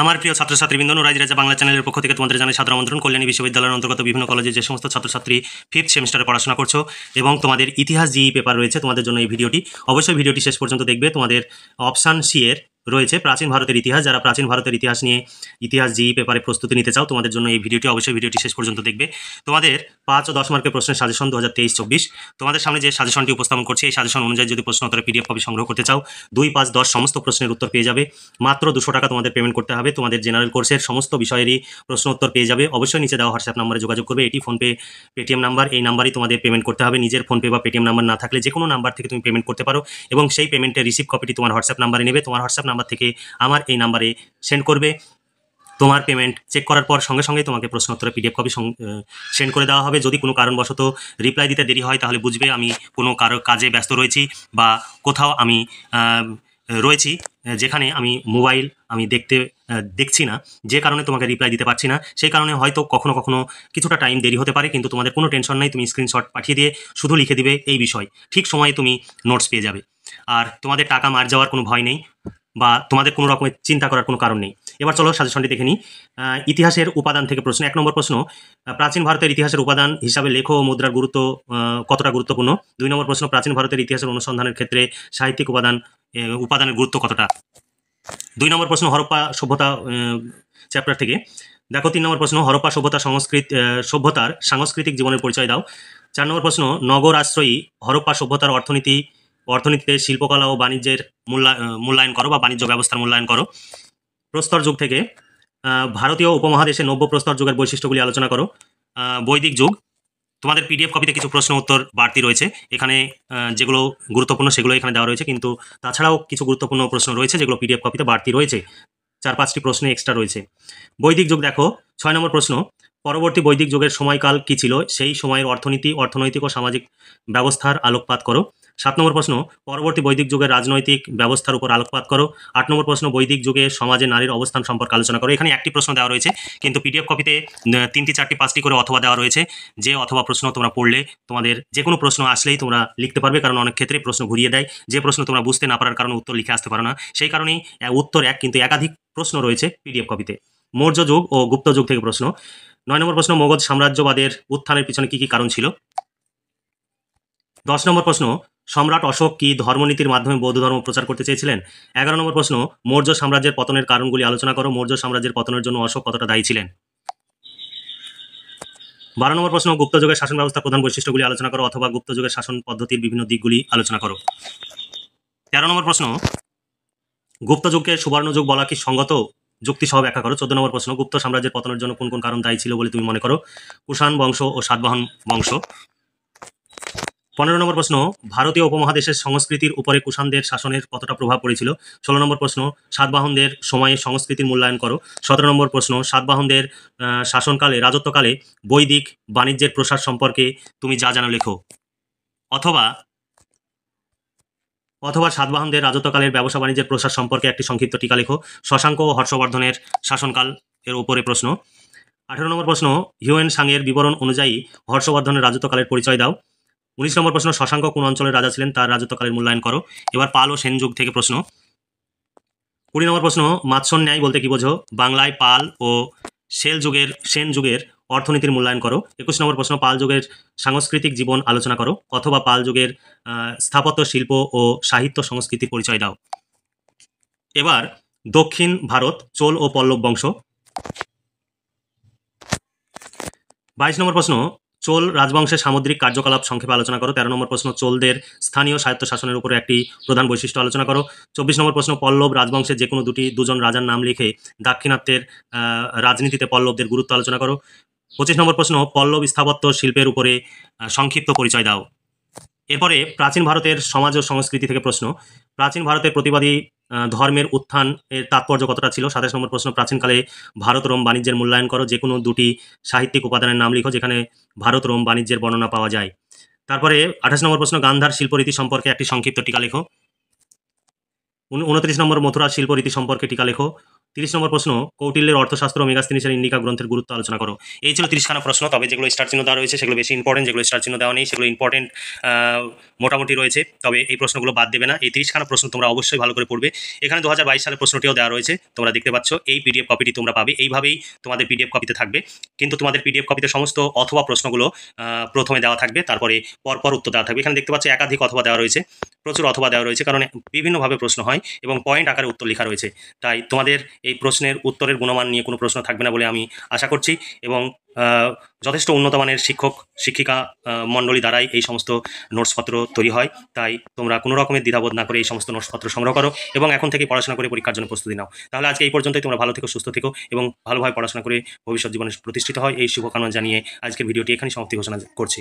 আমার প্রিয় ছাত্রছাত্রী ছাত্রছাত্রীবৃন্দ রাজ রাজা বাংলা চ্যানেলের পক্ষ থেকে তোমাদের জানাই সাধারণ আমন্ত্রণ কল্যাণী বিশ্ববিদ্যালয়ের অন্তর্গত বিভিন্ন কলেজে যে সমস্ত ছাত্রছাত্রী ফিফথ সেমিস্টারে পড়াশোনা করছো এবং তোমাদের ইতিহাস জিই পেপার রয়েছে তোমাদের জন্য এই ভিডিওটি অবশ্যই ভিডিওটি শেষ পর্যন্ত দেখবে তোমাদের অপশান সি এর রয়েছে প্রাচীন ভারতের ইতিহাস যারা প্রাচীন ভারতের ইতিহাস নিয়ে ইতিহাস জি পেপারে প্রস্তুতি নিতে চাও তোমাদের জন্য এই ভিডিওটি অবশ্যই ভিডিওটি শেষ পর্যন্ত দেখবে তোমাদের পাঁচ ও দশ মার্কের প্রশ্নের সাজেশন দু হাজার তেইশ চব্বিশ তোমাদের সামনে যে সাজেশনটি উপস্থাপন করছে এই সাজেশন অনুযায়ী যদি প্রশ্নোত্তর পিডিএফ কপি সংগ্রহ করতে চাও দুই পাঁচ দশ সমস্ত প্রশ্নের উত্তর পেয়ে যাবে মাত্র দুশো টাকা তোমাদের পেমেন্ট করতে হবে তোমাদের জেনারেল কোর্সের সমস্ত বিষয়েরই প্রশ্ন উত্তর পেয়ে যাবে অবশ্যই নিচে দেওয়া হোয়াটসঅ্যাপ নাম্বারে যোগাযোগ করবে এটি ফোনপে পেটিএম নাম্বার এই নাম্বারই তোমাদের পেমেন্ট করতে হবে নিজের ফোনপে বা পেটিএম নাম্বার না থাকলে যে কোনো নাম্বার থেকে তুমি পেমেন্ট করতে পারো এবং সেই পেমেন্টের রিসিভ কপিটি তোমার হোয়াটসঅ্যাপ নাম্বারে নেবে তোমার হোয়াটসঅ্যাপ নাম্বার থেকে আমার এই নাম্বারে সেন্ড করবে তোমার পেমেন্ট চেক করার পর সঙ্গে সঙ্গে তোমাকে প্রশ্নোত্তরে পিডিএফ কপি সেন্ড করে দেওয়া হবে যদি কোনো কারণবশত রিপ্লাই দিতে দেরি হয় তাহলে বুঝবে আমি কোনো কারো কাজে ব্যস্ত রয়েছি বা কোথাও আমি রয়েছি যেখানে আমি মোবাইল আমি দেখতে দেখছি না যে কারণে তোমাকে রিপ্লাই দিতে পারছি না সেই কারণে হয়তো কখনো কখনো কিছুটা টাইম দেরি হতে পারে কিন্তু তোমাদের কোনো টেনশন নাই তুমি স্ক্রিনশট পাঠিয়ে দিয়ে শুধু লিখে দিবে এই বিষয় ঠিক সময়ে তুমি নোটস পেয়ে যাবে আর তোমাদের টাকা মার যাওয়ার কোনো ভয় নেই বা তোমাদের কোনো রকমের চিন্তা করার কোনো কারণ নেই এবার চলো সাজেশনটি দেখে নিই ইতিহাসের উপাদান থেকে প্রশ্ন এক নম্বর প্রশ্ন প্রাচীন ভারতের ইতিহাসের উপাদান হিসাবে লেখ ও মুদ্রার গুরুত্ব কতটা গুরুত্বপূর্ণ দুই নম্বর প্রশ্ন প্রাচীন ভারতের ইতিহাসের অনুসন্ধানের ক্ষেত্রে সাহিত্যিক উপাদান উপাদানের গুরুত্ব কতটা দুই নম্বর প্রশ্ন হরপ্পা সভ্যতা চ্যাপ্টার থেকে দেখো তিন নম্বর প্রশ্ন হরপ্পা সভ্যতা সংস্কৃত সভ্যতার সাংস্কৃতিক জীবনের পরিচয় দাও চার নম্বর প্রশ্ন নগর আশ্রয়ী হরপ্পা সভ্যতার অর্থনীতি অর্থনীতিতে শিল্পকলা ও বাণিজ্যের মূল্যা মূল্যায়ন করো বা বাণিজ্য ব্যবস্থার মূল্যায়ন করো প্রস্তর যুগ থেকে ভারতীয় উপমহাদেশে নব্য প্রস্তর যুগের বৈশিষ্ট্যগুলি আলোচনা করো বৈদিক যুগ তোমাদের পিডিএফ কপিতে কিছু প্রশ্ন উত্তর বাড়তি রয়েছে এখানে যেগুলো গুরুত্বপূর্ণ সেগুলো এখানে দেওয়া রয়েছে কিন্তু তাছাড়াও কিছু গুরুত্বপূর্ণ প্রশ্ন রয়েছে যেগুলো পিডিএফ কপিতে বাড়তি রয়েছে চার পাঁচটি প্রশ্ন এক্সট্রা রয়েছে বৈদিক যুগ দেখো ছয় নম্বর প্রশ্ন পরবর্তী বৈদিক যুগের সময়কাল কী ছিল সেই সময়ের অর্থনীতি অর্থনৈতিক ও সামাজিক ব্যবস্থার আলোকপাত করো সাত নম্বর প্রশ্ন পরবর্তী বৈদিক যুগের রাজনৈতিক ব্যবস্থার উপর আলোকপাত করো আট নম্বর প্রশ্ন বৈদিক যুগে সমাজে নারীর অবস্থান সম্পর্কে আলোচনা করো এখানে একটি প্রশ্ন দেওয়া রয়েছে কিন্তু পিডিএফ কপিতে তিনটি চারটি পাঁচটি করে অথবা দেওয়া রয়েছে যে অথবা প্রশ্ন তোমরা পড়লে তোমাদের যে কোনো প্রশ্ন আসলেই তোমরা লিখতে পারবে কারণ অনেক ক্ষেত্রে প্রশ্ন ঘুরিয়ে দেয় যে প্রশ্ন তোমরা বুঝতে না পারার কারণে উত্তর লিখে আসতে পারো না সেই কারণেই উত্তর এক কিন্তু একাধিক প্রশ্ন রয়েছে পিডিএফ কপিতে মৌর্য যুগ ও গুপ্ত যুগ থেকে প্রশ্ন নয় নম্বর প্রশ্ন মগধ সাম্রাজ্যবাদের উত্থানের পিছনে কী কী কারণ ছিল দশ নম্বর প্রশ্ন সম্রাট অশোক কি ধর্মনীতির মাধ্যমে বৌদ্ধ ধর্ম প্রচার করতে চেয়েছিলেন এগারো নম্বর প্রশ্ন মৌর্য সাম্রাজ্যের পতনের কারণগুলি আলোচনা করো মৌর্য সাম্রাজ্যের পতনের জন্য অশোক কতটা দায়ী ছিলেন বারো নম্বর প্রশ্ন গুপ্তযুগের শাসন ব্যবস্থার প্রধান বৈশিষ্ট্যগুলি আলোচনা করো অথবা গুপ্তযুগের শাসন পদ্ধতির বিভিন্ন দিকগুলি আলোচনা করো তেরো নম্বর প্রশ্ন গুপ্তযুগকে সুবর্ণযুগ বলা কি সঙ্গত যুক্তি সহ ব্যাখ্যা করো চোদ্দ নম্বর প্রশ্ন গুপ্ত সাম্রাজ্যের পতনের জন্য কোন কোন কারণ দায়ী ছিল বলে তুমি মনে করো কুষাণ বংশ ও সাতবাহন বংশ পনেরো নম্বর প্রশ্ন ভারতীয় উপমহাদেশের সংস্কৃতির উপরে কুষাণদের শাসনের কতটা প্রভাব পড়েছিল ষোলো নম্বর প্রশ্ন সাতবাহনদের সময়ে সংস্কৃতির মূল্যায়ন করো সতেরো নম্বর প্রশ্ন সাতবাহনদের শাসনকালে রাজত্বকালে বৈদিক বাণিজ্যের প্রসার সম্পর্কে তুমি যা জানো লেখো অথবা অথবা সাতবাহনদের রাজত্বকালের ব্যবসা বাণিজ্যের প্রসার সম্পর্কে একটি সংক্ষিপ্ত টিকা লেখো শশাঙ্ক ও হর্ষবর্ধনের শাসনকাল এর উপরে প্রশ্ন আঠারো নম্বর প্রশ্ন হিউয়েন সাংয়ের বিবরণ অনুযায়ী হর্ষবর্ধনের রাজত্বকালের পরিচয় দাও উনিশ নম্বর প্রশ্ন শশাঙ্ক কোন অঞ্চলের রাজা ছিলেন তার রাজত্বকালের মূল্যায়ন করো এবার পাল ও সেন যুগ থেকে প্রশ্ন কুড়ি নম্বর প্রশ্ন মাৎসন ন্যায় বলতে কি বোঝো বাংলায় পাল ও সেল যুগের সেন যুগের অর্থনীতির মূল্যায়ন করো একুশ নম্বর প্রশ্ন পাল যুগের সাংস্কৃতিক জীবন আলোচনা করো অথবা পাল যুগের স্থাপত্য শিল্প ও সাহিত্য সংস্কৃতির পরিচয় দাও এবার দক্ষিণ ভারত চোল ও পল্লব বংশ বাইশ নম্বর প্রশ্ন চোল রাজবংশের সামুদ্রিক কার্যকলাপ সংক্ষেপে আলোচনা করো তেরো নম্বর প্রশ্ন চোলদের স্থানীয় স্বায়ত্তশাসনের উপরে একটি প্রধান বৈশিষ্ট্য আলোচনা করো চব্বিশ নম্বর প্রশ্ন পল্লব রাজবংশের যে কোনো দুটি দুজন রাজার নাম লিখে দাক্ষিণাত্যের রাজনীতিতে পল্লবদের গুরুত্ব আলোচনা করো পঁচিশ নম্বর প্রশ্ন পল্লব স্থাপত্য শিল্পের উপরে সংক্ষিপ্ত পরিচয় দাও এরপরে প্রাচীন ভারতের সমাজ ও সংস্কৃতি থেকে প্রশ্ন প্রাচীন ভারতের প্রতিবাদী ধর্মের উত্থান এর তাৎপর্য কতটা ছিল সাতাশ নম্বর প্রশ্ন প্রাচীনকালে ভারত রোম বাণিজ্যের মূল্যায়ন করো যে কোনো দুটি সাহিত্যিক উপাদানের নাম লিখো যেখানে ভারত রোম বাণিজ্যের বর্ণনা পাওয়া যায় তারপরে আঠাশ নম্বর প্রশ্ন গান্ধার শিল্পরীতি সম্পর্কে একটি সংক্ষিপ্ত টিকা লেখো উনত্রিশ নম্বর মথুরা শিল্পরীতি সম্পর্কে টিকা লেখো তিরিশ নম্বর প্রশ্ন কৌটিল্যের অর্থশাস্ত্র মেগাস্তিনিসের ইন্ডিকা গ্রন্থের গুরুত্ব আলোচনা করো এই ছিল তিরিশখানা প্রশ্ন তবে যেগুলো স্টার চিহ্ন দেওয়া রয়েছে সেগুলো বেশি ইম্পর্টেন্ট যেগুলো স্টার চিহ্ন দেওয়া নেই সেগুলো ইম্পর্টেন্ট মোটামুটি রয়েছে তবে এই প্রশ্নগুলো বাদ দেবে না এই তিরিশখানা প্রশ্ন তোমরা অবশ্যই ভালো করে পড়বে এখানে দু সালের প্রশ্নটিও দেওয়া রয়েছে তোমরা দেখতে পাচ্ছ এই পিডিএফ কপিটি তোমরা পাবে এইভাবেই তোমাদের পিডিএফ কপিতে থাকবে কিন্তু তোমাদের পিডিএফ কপিতে সমস্ত অথবা প্রশ্নগুলো প্রথমে দেওয়া থাকবে তারপরে পরপর উত্তর দেওয়া থাকবে এখানে দেখতে পাচ্ছ একাধিক অথবা দেওয়া রয়েছে প্রচুর অথবা দেওয়া রয়েছে কারণ বিভিন্নভাবে প্রশ্ন হয় এবং পয়েন্ট আকারে উত্তর লেখা রয়েছে তাই তোমাদের এই প্রশ্নের উত্তরের গুণমান নিয়ে কোনো প্রশ্ন থাকবে না বলে আমি আশা করছি এবং যথেষ্ট উন্নতমানের শিক্ষক শিক্ষিকা মণ্ডলী দ্বারাই এই সমস্ত নোটসপত্র তৈরি হয় তাই তোমরা কোনো রকমের দ্বিধাবোধ না করে এই সমস্ত নোটসপত্র সংগ্রহ করো এবং এখন থেকে পড়াশোনা করে পরীক্ষার জন্য প্রস্তুতি নাও তাহলে আজকে এই পর্যন্তই তোমরা ভালো থেকো সুস্থ থেকো এবং ভালোভাবে পড়াশোনা করে ভবিষ্যৎ জীবনে প্রতিষ্ঠিত হয় এই শুভকামনা জানিয়ে আজকের ভিডিওটি এখানে সমাপ্তি ঘোষণা করছি